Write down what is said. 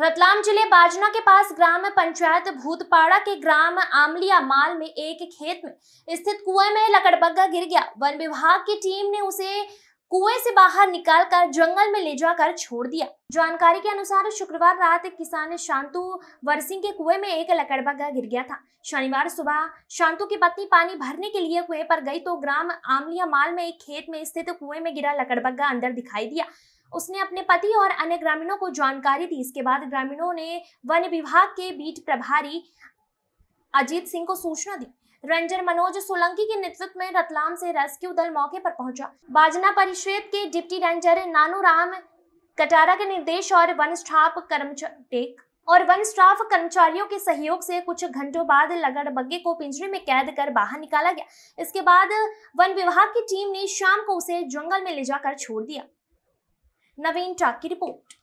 रतलाम जिले बाजना के पास ग्राम पंचायत भूतपाड़ा के ग्राम आमलिया माल में एक खेत में स्थित कुएं में लकड़बग्गा गिर गया वन विभाग की टीम ने उसे कुएं से बाहर निकालकर जंगल में ले जाकर छोड़ दिया जानकारी के अनुसार शुक्रवार रात किसान शांतु वरसिंह के कुएं में एक लकड़बग्गा गिर गया था शनिवार सुबह शांतु की पत्नी पानी भरने के लिए कुएं पर गई तो ग्राम आमलिया माल में एक खेत में स्थित कुएं में गिरा लकड़बग्गा अंदर दिखाई दिया उसने अपने पति और अन्य ग्रामीणों को जानकारी दी इसके बाद ग्रामीणों ने वन विभाग के बीट प्रभारी अजीत सिंह को सूचना दी रेंजर मनोज सोलंकी के नेतृत्व में रतलाम से रेस्क्यू दल मौके पर पहुंचा बाजना परिषद के डिप्टी रेंजर नानू राम कटारा के निर्देश और वन स्टाफ कर्मचारी और वन स्टाफ कर्मचारियों के सहयोग से कुछ घंटों बाद लगड़ बग्गे को पिंजरे में कैद कर बाहर निकाला गया इसके बाद वन विभाग की टीम ने शाम को उसे जंगल में ले जाकर छोड़ दिया नवीन टाक की रिपोर्ट